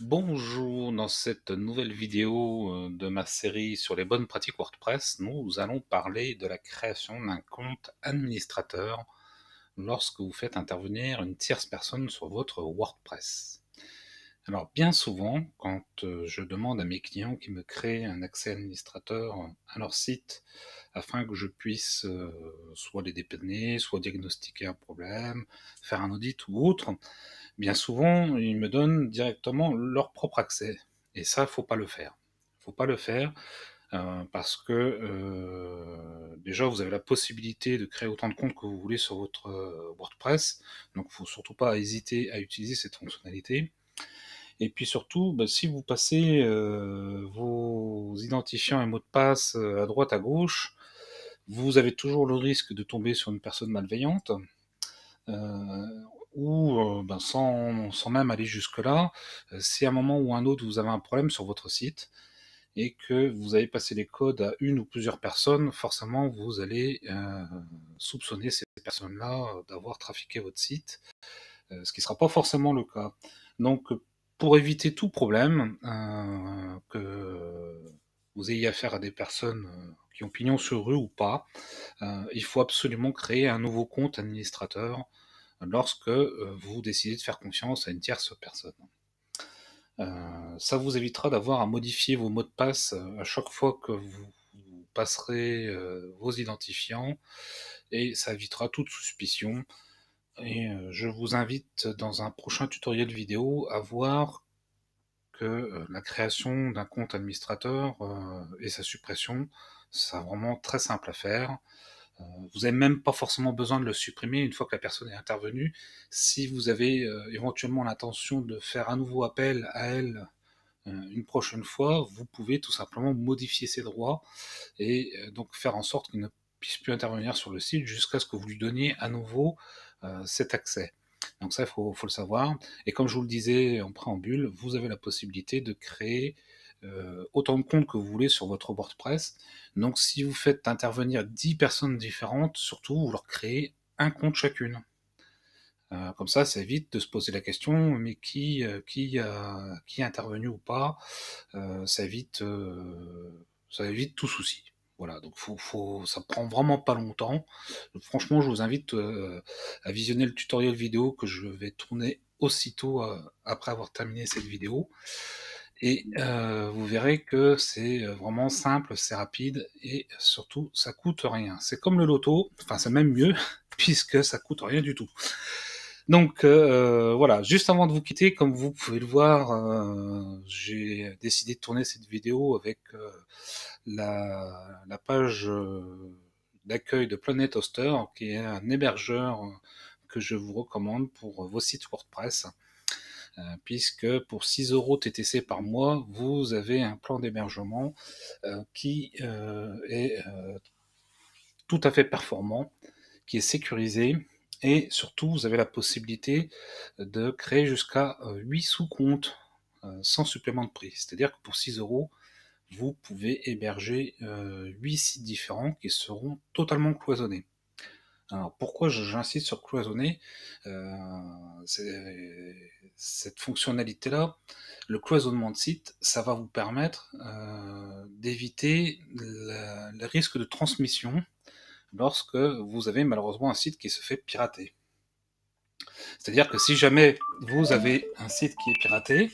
Bonjour, dans cette nouvelle vidéo euh, de ma série sur les bonnes pratiques WordPress, nous allons parler de la création d'un compte administrateur lorsque vous faites intervenir une tierce personne sur votre WordPress. Alors bien souvent, quand euh, je demande à mes clients qui me créent un accès administrateur euh, à leur site afin que je puisse euh, soit les dépanner, soit diagnostiquer un problème, faire un audit ou autre, bien souvent ils me donnent directement leur propre accès. Et ça, faut pas le faire. Faut pas le faire. parce que déjà vous avez la possibilité de créer autant de comptes que vous voulez sur votre WordPress, donc faut surtout pas hésiter à utiliser cette fonctionnalité. Et puis surtout, bah, si vous passez euh, vos identifiants et mots de passe euh, à droite, à gauche, vous avez toujours le risque de tomber sur une personne malveillante. Euh, ou ben, sans, sans, même aller jusque-là, si à un moment ou un autre vous avez un problème sur votre site et que vous avez passé les codes à une ou plusieurs personnes, forcément vous allez soupçonner ces personnes-là d'avoir trafiqué votre site, ce qui ne sera pas forcément le cas. Donc pour éviter tout problème, euh, que vous ayez affaire à des personnes euh, qui ont pignon sur rue ou pas, euh, il faut absolument créer un nouveau compte administrateur lorsque vous décidez de faire confiance à une tierce personne. ça vous évitera d'avoir à modifier vos mots de passe à chaque fois que vous passerez vos identifiants et ça évitera toute suspicion et euh, je vous invite dans un prochain tutoriel vidéo à voir que euh, la création d'un compte administrateur euh, et sa suppression, c'est vraiment très simple à faire. Vous n'avez même pas forcément besoin de le supprimer une fois que la personne est intervenue. Si vous avez éventuellement l'intention de faire un nouveau appel à elle une prochaine fois, vous pouvez tout simplement modifier ses droits et donc faire en sorte qu'il ne puisse plus intervenir sur le site jusqu'à ce que vous lui donniez à nouveau euh, cet accès. Donc ça, il faut, le savoir. Et comme je vous le disais en préambule, vous avez la possibilité de créer euh, autant de comptes que vous voulez sur votre WordPress. Donc si vous faites intervenir 10 personnes différentes, surtout, vous leur créez un compte chacune. Euh, comme ça, ça évite de se poser la question, mais qui, qui, qui est intervenu ou pas, ça évite, ça évite tout souci. Voilà, donc faut, faut, ça prend vraiment pas longtemps. franchement, je vous invite euh, à visionner le tutoriel vidéo que je vais tourner aussitôt euh, après avoir terminé cette vidéo. Et euh, vous verrez que c'est vraiment simple, c'est rapide et surtout ça coûte rien. C'est comme le loto, enfin c'est même mieux puisque ça coûte rien du tout. Donc euh, euh, voilà, juste avant de vous quitter, comme vous pouvez le voir, euh, j'ai décidé de tourner cette vidéo avec la, page d'accueil de Planet Hoster, qui est un hébergeur que je vous recommande pour vos sites WordPress, puisque pour 6 euros TTC par mois, vous avez un plan d'hébergement qui est tout à fait performant, qui est sécurisé et surtout, vous avez la possibilité de créer jusqu'à 8 euh, sous-comptes euh, sans supplément de prix. C'est-à-dire que pour 6 euros, vous pouvez héberger 8 euh, sites différents qui seront totalement cloisonnés. Alors pourquoi j'insiste sur cloisonner Cette fonctionnalité-là, le cloisonnement de site, ça va vous permettre d'éviter le, risque de transmission lorsque vous avez malheureusement un site qui se fait pirater. C'est-à-dire que si jamais vous avez un site qui est piraté,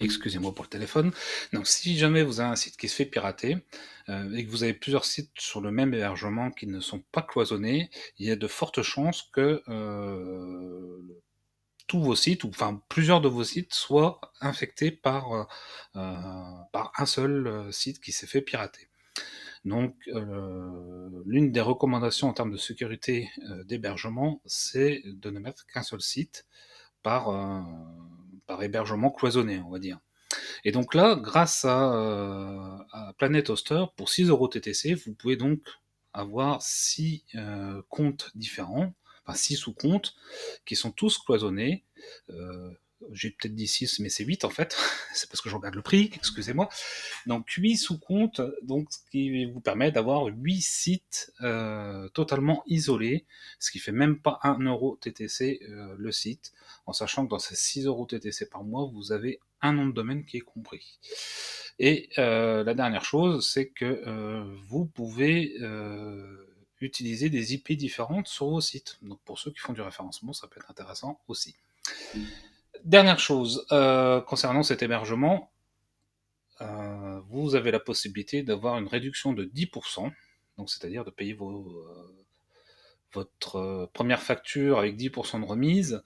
excusez-moi pour le téléphone, donc si jamais vous avez un site qui se fait pirater euh, et que vous avez plusieurs sites sur le même hébergement qui ne sont pas cloisonnés, il y a de fortes chances que euh, tous vos sites, ou enfin plusieurs de vos sites, soient infectés par, euh, par un seul site qui s'est fait pirater. Donc, euh, l'une des recommandations en termes de sécurité euh, d'hébergement, c'est de ne mettre qu'un seul site par, euh, par hébergement cloisonné, on va dire. Et donc là, grâce à, Planet Hoster, pour 6 euros TTC, vous pouvez donc avoir 6 comptes différents, enfin 6 sous-comptes, qui sont tous cloisonnés j'ai peut-être dit 6, mais c'est 8 en fait. c'est parce que je regarde le prix, excusez-moi. Donc 8 sous-comptes, donc ce qui vous permet d'avoir 8 sites euh, totalement isolés, ce qui fait même pas 1 euro TTC euh, le site, en sachant que dans ces 6 euros TTC par mois, vous avez un nom de domaine qui est compris. Et euh, la dernière chose, c'est que vous pouvez utiliser des IP différentes sur vos sites. Donc pour ceux qui font du référencement, ça peut être intéressant aussi. Dernière chose, euh, concernant cet hébergement, euh, vous avez la possibilité d'avoir une réduction de 10%, donc c'est-à-dire de payer euh, votre première facture avec 10% de remise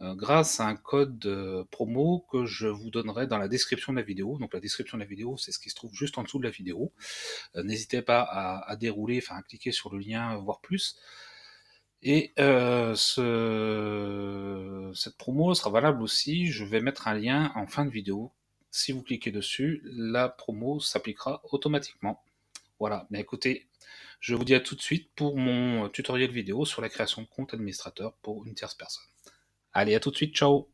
grâce à un code promo que je vous donnerai dans la description de la vidéo. Donc la description de la vidéo, c'est ce qui se trouve juste en dessous de la vidéo. N'hésitez pas à, à dérouler, enfin à cliquer sur le lien, voir plus. Et euh, ce, cette promo sera valable aussi. Je vais mettre un lien en fin de vidéo. Si vous cliquez dessus, la promo s'appliquera automatiquement. Voilà, mais écoutez, je vous dis à tout de suite pour mon tutoriel vidéo sur la création de compte administrateur pour une tierce personne. Allez, à tout de suite, ciao